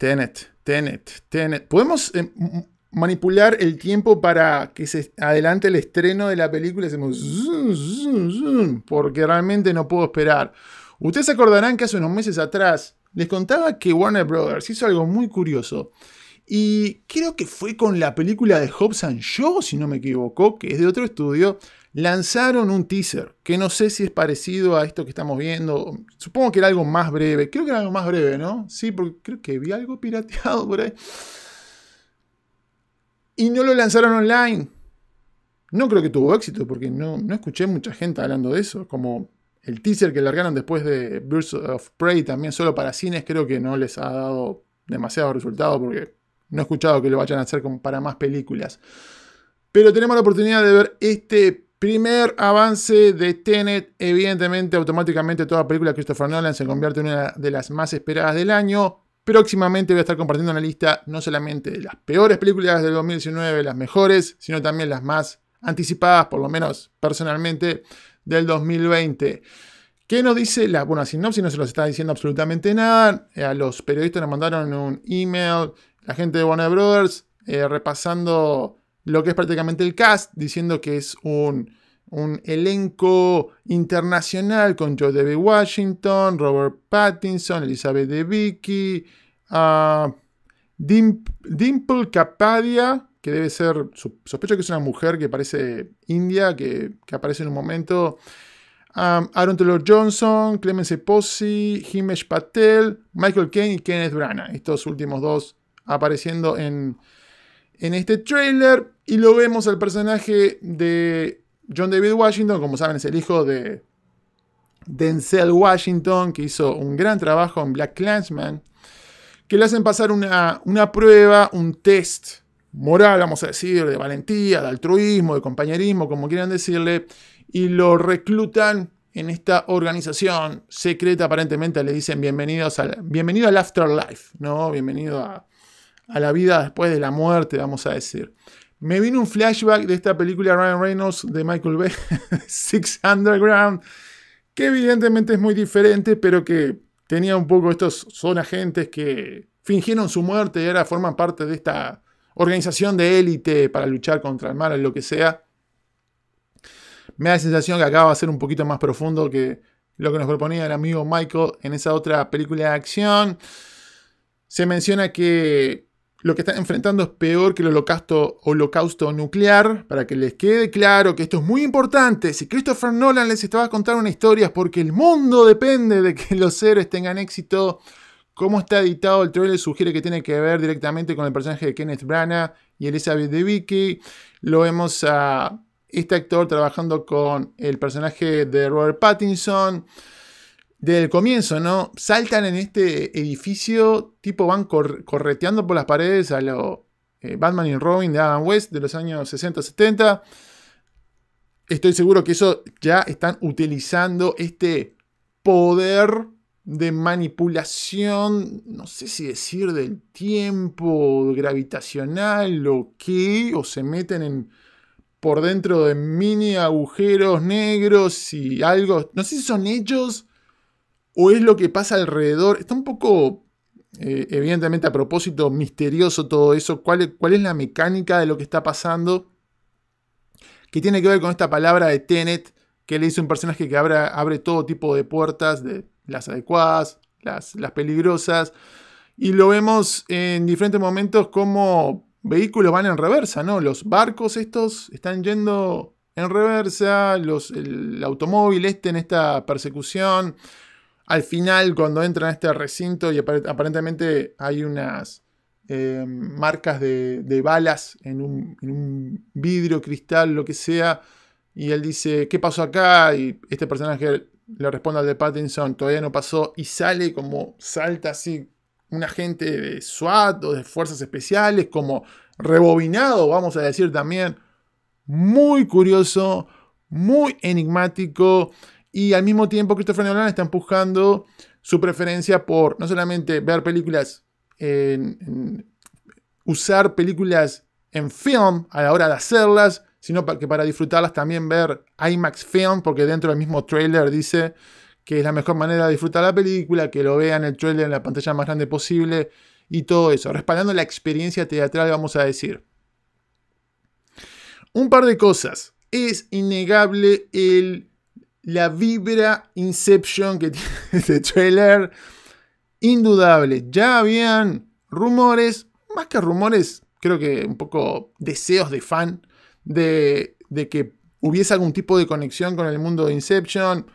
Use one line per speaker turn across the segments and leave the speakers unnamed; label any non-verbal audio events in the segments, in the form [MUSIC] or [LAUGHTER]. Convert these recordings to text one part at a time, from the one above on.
Tenet, Tenet, Tenet. ¿Podemos eh, manipular el tiempo para que se adelante el estreno de la película? Hacemos porque realmente no puedo esperar. Ustedes se acordarán que hace unos meses atrás les contaba que Warner Brothers hizo algo muy curioso. Y creo que fue con la película de Hobbs and Shaw, si no me equivoco, que es de otro estudio, lanzaron un teaser que no sé si es parecido a esto que estamos viendo. Supongo que era algo más breve. Creo que era algo más breve, ¿no? Sí, porque creo que vi algo pirateado por ahí. Y no lo lanzaron online. No creo que tuvo éxito porque no, no escuché mucha gente hablando de eso. Como el teaser que largaron después de Birds of Prey también solo para cines creo que no les ha dado demasiado resultado porque no he escuchado que lo vayan a hacer como para más películas. Pero tenemos la oportunidad de ver este Primer avance de Tenet. Evidentemente, automáticamente toda película de Christopher Nolan se convierte en una de las más esperadas del año. Próximamente voy a estar compartiendo una lista no solamente de las peores películas del 2019, las mejores, sino también las más anticipadas, por lo menos personalmente, del 2020. ¿Qué nos dice la bueno, sinopsis? No se los está diciendo absolutamente nada. Eh, a los periodistas nos mandaron un email, la gente de Warner Brothers, eh, repasando lo que es prácticamente el cast, diciendo que es un un elenco internacional con Joe David Washington, Robert Pattinson, Elizabeth Debicki, Vicky, ah, Dimple Kapadia, que debe ser, sospecho que es una mujer que parece india, que, aparece en un momento. Ah, Aaron Taylor Johnson, Clemence Posse, Himesh Patel, Michael Caine y Kenneth Branagh. Estos últimos dos apareciendo en, en este trailer. Y lo vemos al personaje de John David Washington, como saben, es el hijo de Denzel Washington, que hizo un gran trabajo en Black Clansman, que le hacen pasar una, prueba, un test moral, vamos a decir, de valentía, de altruismo, de compañerismo, como quieran decirle, y lo reclutan en esta organización secreta, aparentemente le dicen bienvenidos al, bienvenido al afterlife, ¿no? Bienvenido a, a la vida después de la muerte, vamos a decir. Me vino un flashback de esta película Ryan Reynolds de Michael Bay, [LAUGHS] Six Underground, que evidentemente es muy diferente, pero que tenía un poco estos son agentes que fingieron su muerte y ahora forman parte de esta organización de élite para luchar contra el mal o lo que sea. Me da la sensación que acaba de ser un poquito más profundo que lo que nos proponía el amigo Michael en esa otra película de acción. Se menciona que lo que están enfrentando es peor que el holocausto, nuclear. Para que les quede claro que esto es muy importante. Si Christopher Nolan les estaba contando una historia es porque el mundo depende de que [LAUGHS] los héroes tengan éxito. Cómo está editado el trailer sugiere que tiene que ver directamente con el personaje de Kenneth Branagh y Elizabeth Vicky. Lo vemos a este actor trabajando con el personaje de Robert Pattinson. Desde el comienzo, ¿no? Saltan en este edificio, tipo van correteando por las paredes a lo eh, Batman y Robin de Adam West de los años 60-70. Estoy seguro que eso ya están utilizando este poder de manipulación, no sé si decir del tiempo gravitacional o qué, o se meten en, por dentro de mini agujeros negros y algo, no sé si son ellos o es lo que pasa alrededor. Está un poco, eh, evidentemente a propósito, misterioso todo eso. ¿Cuál, ¿Cuál es la mecánica de lo que está pasando? Que tiene que ver con esta palabra de Tenet, que le dice un personaje que abre, abre todo tipo de puertas, de, las adecuadas, las, peligrosas. Y lo vemos en diferentes momentos como vehículos van en reversa, ¿no? Los barcos estos están yendo en reversa, los, el automóvil este en esta persecución, al final, cuando entran en este recinto y aparentemente hay unas eh, marcas de, balas en un, en un, vidrio, cristal, lo que sea, y él dice, ¿qué pasó acá? Y este personaje le responde al de Pattinson, todavía no pasó, y sale como salta así un agente de SWAT o de fuerzas especiales, como rebobinado, vamos a decir también, muy curioso, muy enigmático. Y al mismo tiempo, Christopher Nolan está empujando su preferencia por no solamente ver películas, usar películas en film a la hora de hacerlas, sino que para disfrutarlas también ver IMAX Film, porque dentro del mismo trailer dice que es la mejor manera de disfrutar la película, que lo vean el trailer en la pantalla más grande posible y todo eso, respaldando la experiencia teatral, vamos a decir. Un par de cosas. Es innegable el la vibra Inception que [LAUGHS] tiene este trailer. Indudable. Ya habían rumores, más que rumores, creo que un poco deseos de fan de, de que hubiese algún tipo de conexión con el mundo de Inception.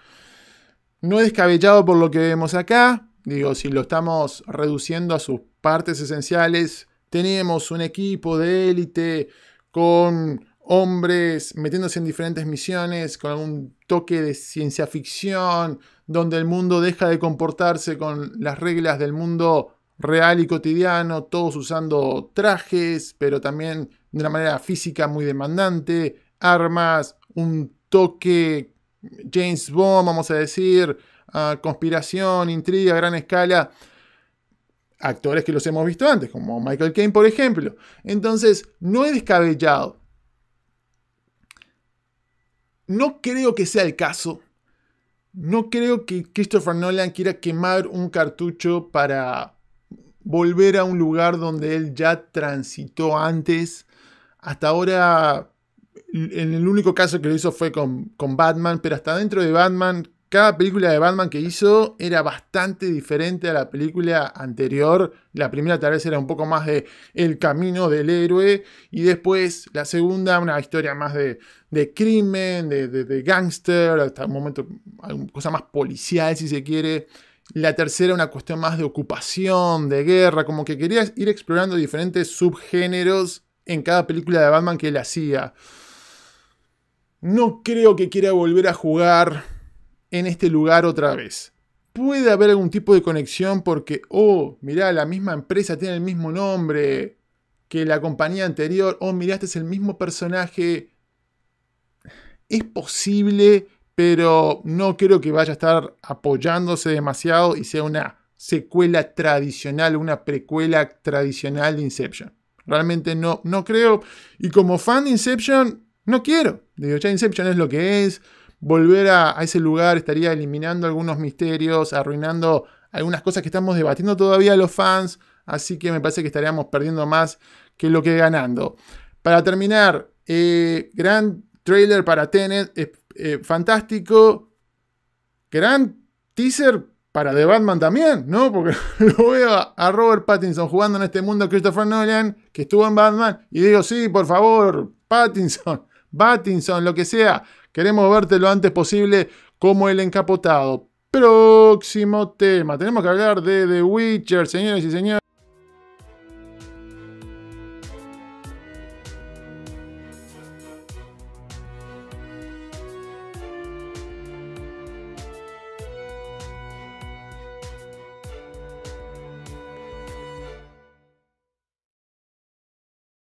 No es descabellado por lo que vemos acá. Digo, si lo estamos reduciendo a sus partes esenciales, tenemos un equipo de élite con hombres metiéndose en diferentes misiones con algún toque de ciencia ficción, donde el mundo deja de comportarse con las reglas del mundo real y cotidiano, todos usando trajes, pero también de una manera física muy demandante, armas, un toque James Bond, vamos a decir, ah, conspiración, intriga a gran escala, actores que los hemos visto antes, como Michael Caine, por ejemplo. Entonces, no he descabellado no creo que sea el caso. No creo que Christopher Nolan quiera quemar un cartucho para volver a un lugar donde él ya transitó antes. Hasta ahora, en el único caso que lo hizo fue con, con Batman, pero hasta dentro de Batman cada película de Batman que hizo era bastante diferente a la película anterior. La primera tal vez era un poco más de el camino del héroe y después la segunda una historia más de, crimen, de, de, de hasta un momento cosa más policial si se quiere. La tercera una cuestión más de ocupación, de guerra, como que quería ir explorando diferentes subgéneros en cada película de Batman que él hacía. No creo que quiera volver a jugar en este lugar otra vez. Puede haber algún tipo de conexión porque, oh, mirá, la misma empresa tiene el mismo nombre que la compañía anterior, oh, mirá, este es el mismo personaje. Es posible, pero no creo que vaya a estar apoyándose demasiado y sea una secuela tradicional, una precuela tradicional de Inception. Realmente no, no creo. Y como fan de Inception, no quiero. Digo, ya Inception es lo que es volver a, ese lugar estaría eliminando algunos misterios, arruinando algunas cosas que estamos debatiendo todavía los fans, así que me parece que estaríamos perdiendo más que lo que ganando. Para terminar, eh, gran trailer para Tenet, eh, fantástico, gran teaser para The Batman también, ¿no? Porque [LAUGHS] lo veo a Robert Pattinson jugando en este mundo Christopher Nolan, que estuvo en Batman, y digo, sí, por favor, Pattinson, [LAUGHS] Pattinson, lo que sea, Queremos verte lo antes posible como el encapotado. Próximo tema. Tenemos que hablar de The Witcher, señores y señores.